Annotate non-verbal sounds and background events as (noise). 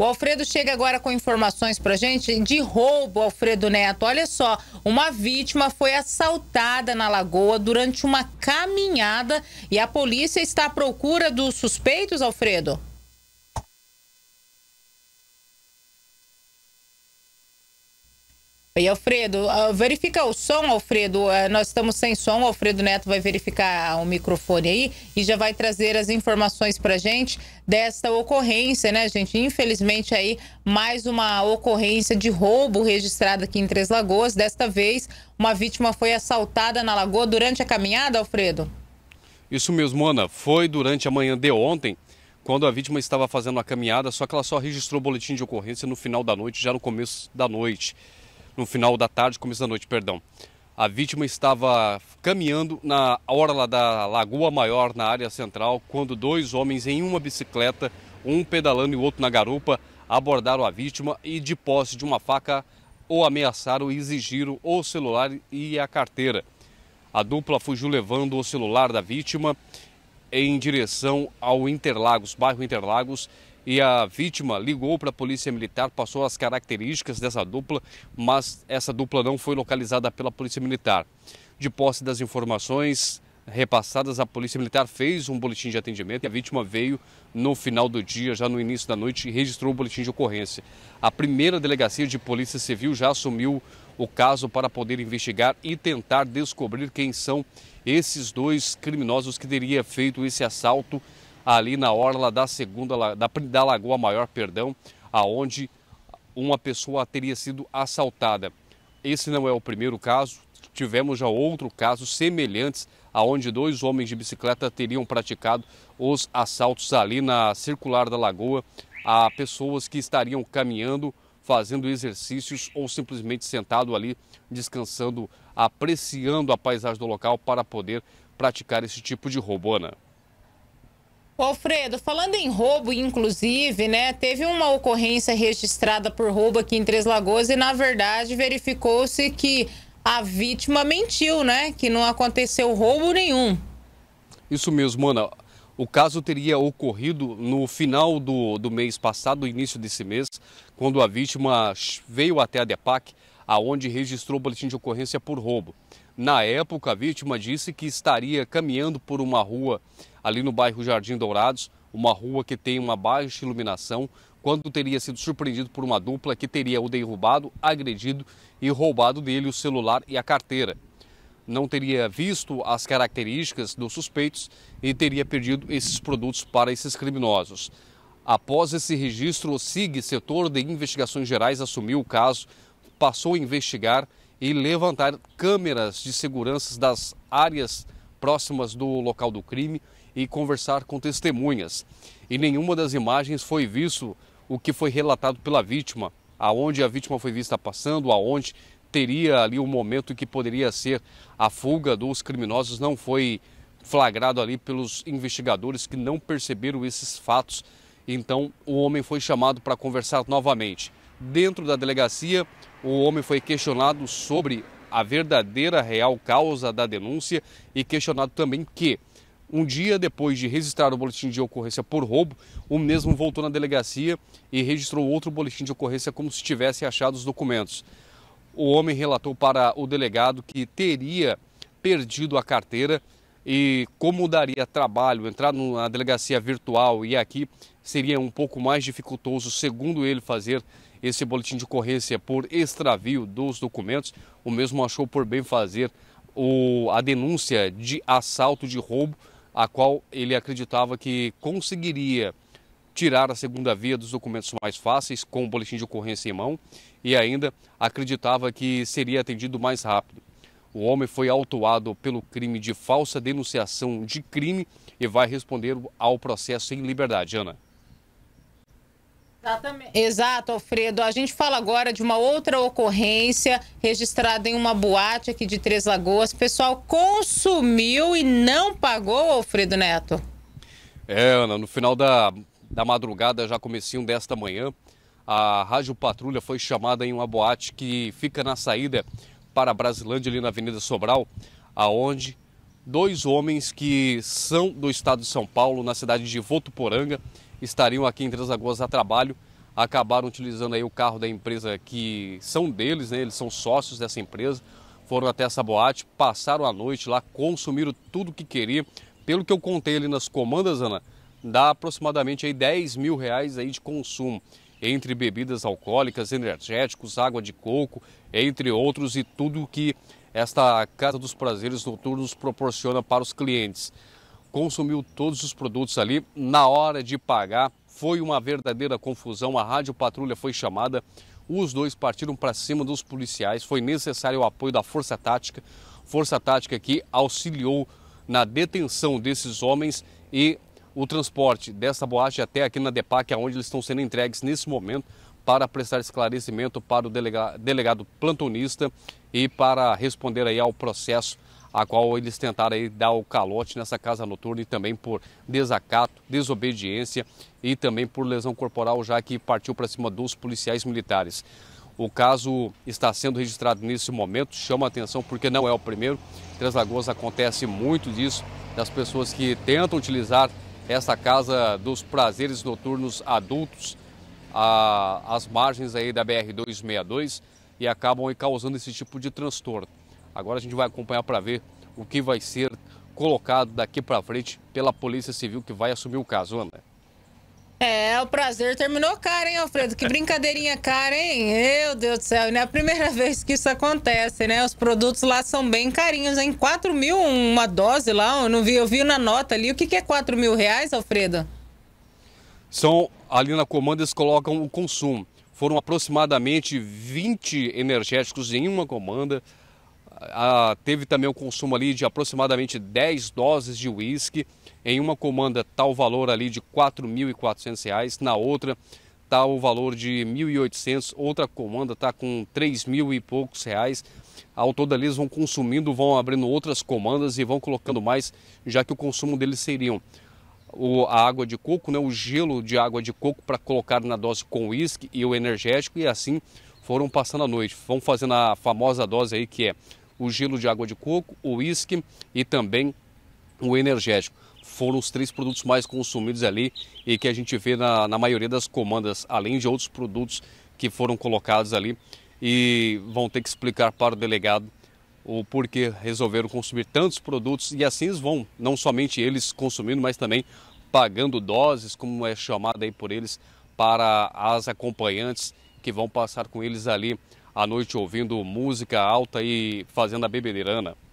O Alfredo chega agora com informações pra gente de roubo, Alfredo Neto. Olha só, uma vítima foi assaltada na lagoa durante uma caminhada e a polícia está à procura dos suspeitos, Alfredo? Oi, Alfredo. Uh, verifica o som, Alfredo. Uh, nós estamos sem som. O Alfredo Neto vai verificar o microfone aí e já vai trazer as informações para gente desta ocorrência, né, gente? Infelizmente, aí, mais uma ocorrência de roubo registrada aqui em Três Lagoas. Desta vez, uma vítima foi assaltada na lagoa durante a caminhada, Alfredo? Isso mesmo, Ana. Foi durante a manhã de ontem quando a vítima estava fazendo a caminhada, só que ela só registrou o boletim de ocorrência no final da noite, já no começo da noite no final da tarde, começo da noite, perdão. A vítima estava caminhando na orla da Lagoa Maior, na área central, quando dois homens em uma bicicleta, um pedalando e o outro na garupa, abordaram a vítima e, de posse de uma faca, ou ameaçaram e exigiram o celular e a carteira. A dupla fugiu levando o celular da vítima em direção ao Interlagos, bairro Interlagos, e a vítima ligou para a Polícia Militar, passou as características dessa dupla, mas essa dupla não foi localizada pela Polícia Militar. De posse das informações repassadas, a Polícia Militar fez um boletim de atendimento e a vítima veio no final do dia, já no início da noite, e registrou o boletim de ocorrência. A primeira delegacia de Polícia Civil já assumiu o caso para poder investigar e tentar descobrir quem são esses dois criminosos que teria feito esse assalto ali na orla da segunda da, da Lagoa Maior, perdão, aonde uma pessoa teria sido assaltada. Esse não é o primeiro caso, tivemos já outro caso semelhantes aonde dois homens de bicicleta teriam praticado os assaltos ali na circular da Lagoa a pessoas que estariam caminhando, fazendo exercícios ou simplesmente sentado ali descansando, apreciando a paisagem do local para poder praticar esse tipo de roubona. O Alfredo, falando em roubo, inclusive, né? Teve uma ocorrência registrada por roubo aqui em Três Lagoas e, na verdade, verificou-se que a vítima mentiu, né? Que não aconteceu roubo nenhum. Isso mesmo, Ana. O caso teria ocorrido no final do, do mês passado, início desse mês, quando a vítima veio até a DEPAC, aonde registrou o boletim de ocorrência por roubo. Na época, a vítima disse que estaria caminhando por uma rua ali no bairro Jardim Dourados, uma rua que tem uma baixa iluminação, quando teria sido surpreendido por uma dupla que teria o derrubado, agredido e roubado dele o celular e a carteira. Não teria visto as características dos suspeitos e teria perdido esses produtos para esses criminosos. Após esse registro, o SIG, Setor de Investigações Gerais, assumiu o caso, passou a investigar e levantar câmeras de segurança das áreas próximas do local do crime e conversar com testemunhas. Em nenhuma das imagens foi visto o que foi relatado pela vítima, aonde a vítima foi vista passando, aonde teria ali o um momento que poderia ser a fuga dos criminosos, não foi flagrado ali pelos investigadores que não perceberam esses fatos. Então, o homem foi chamado para conversar novamente. Dentro da delegacia, o homem foi questionado sobre a verdadeira real causa da denúncia e questionado também que, um dia depois de registrar o boletim de ocorrência por roubo, o mesmo voltou na delegacia e registrou outro boletim de ocorrência como se tivesse achado os documentos. O homem relatou para o delegado que teria perdido a carteira e como daria trabalho entrar na delegacia virtual e aqui seria um pouco mais dificultoso, segundo ele, fazer esse boletim de ocorrência é por extravio dos documentos, o mesmo achou por bem fazer o, a denúncia de assalto de roubo, a qual ele acreditava que conseguiria tirar a segunda via dos documentos mais fáceis com o boletim de ocorrência em mão e ainda acreditava que seria atendido mais rápido. O homem foi autuado pelo crime de falsa denunciação de crime e vai responder ao processo em liberdade. Ana. Exatamente. Exato, Alfredo. A gente fala agora de uma outra ocorrência registrada em uma boate aqui de Três Lagoas. O pessoal consumiu e não pagou, Alfredo Neto. É, Ana, no final da, da madrugada, já comecinho desta manhã, a Rádio Patrulha foi chamada em uma boate que fica na saída para Brasilândia, ali na Avenida Sobral, aonde dois homens que são do estado de São Paulo, na cidade de Votuporanga, estariam aqui em Três Lagoas a trabalho, acabaram utilizando aí o carro da empresa que são deles, né? eles são sócios dessa empresa, foram até essa boate, passaram a noite lá, consumiram tudo que queriam. Pelo que eu contei ali nas comandas, Ana, dá aproximadamente aí 10 mil reais aí de consumo entre bebidas alcoólicas, energéticos, água de coco, entre outros e tudo que esta Casa dos Prazeres Noturnos proporciona para os clientes. Consumiu todos os produtos ali na hora de pagar. Foi uma verdadeira confusão. A rádio patrulha foi chamada. Os dois partiram para cima dos policiais. Foi necessário o apoio da Força Tática. Força Tática que auxiliou na detenção desses homens e o transporte dessa boate até aqui na DEPAC, onde eles estão sendo entregues nesse momento para prestar esclarecimento para o delega, delegado plantonista e para responder aí ao processo a qual eles tentaram aí dar o calote nessa casa noturna e também por desacato, desobediência e também por lesão corporal, já que partiu para cima dos policiais militares. O caso está sendo registrado nesse momento, chama atenção porque não é o primeiro. Em Três Lagoas acontece muito disso, das pessoas que tentam utilizar essa casa dos prazeres noturnos adultos a, as margens aí da BR-262 e acabam causando esse tipo de transtorno. Agora a gente vai acompanhar para ver o que vai ser colocado daqui para frente pela Polícia Civil que vai assumir o caso, Ana. É, o prazer terminou caro, hein, Alfredo? Que brincadeirinha cara, hein? Meu Deus do céu, não é a primeira (laughs) vez que isso acontece, né? Os produtos lá são bem carinhos, hein? 4 mil uma dose lá, eu não vi, eu vi na nota ali. O que, que é 4 mil reais, Alfredo? são ali na comanda eles colocam o consumo. Foram aproximadamente 20 energéticos em uma comanda. Ah, teve também o consumo ali de aproximadamente 10 doses de uísque. Em uma comanda tal tá o valor ali de R$ reais na outra tal tá o valor de 1.800, outra comanda está com R$ mil e poucos reais. Ao todo eles vão consumindo, vão abrindo outras comandas e vão colocando mais, já que o consumo deles seriam o, a água de coco, né, o gelo de água de coco para colocar na dose com uísque e o energético e assim foram passando a noite. Vão fazendo a famosa dose aí que é o gelo de água de coco, o uísque e também o energético. Foram os três produtos mais consumidos ali e que a gente vê na, na maioria das comandas, além de outros produtos que foram colocados ali e vão ter que explicar para o delegado ou porque resolveram consumir tantos produtos e assim vão, não somente eles consumindo, mas também pagando doses, como é chamada aí por eles, para as acompanhantes que vão passar com eles ali à noite ouvindo música alta e fazendo a bebedeirana.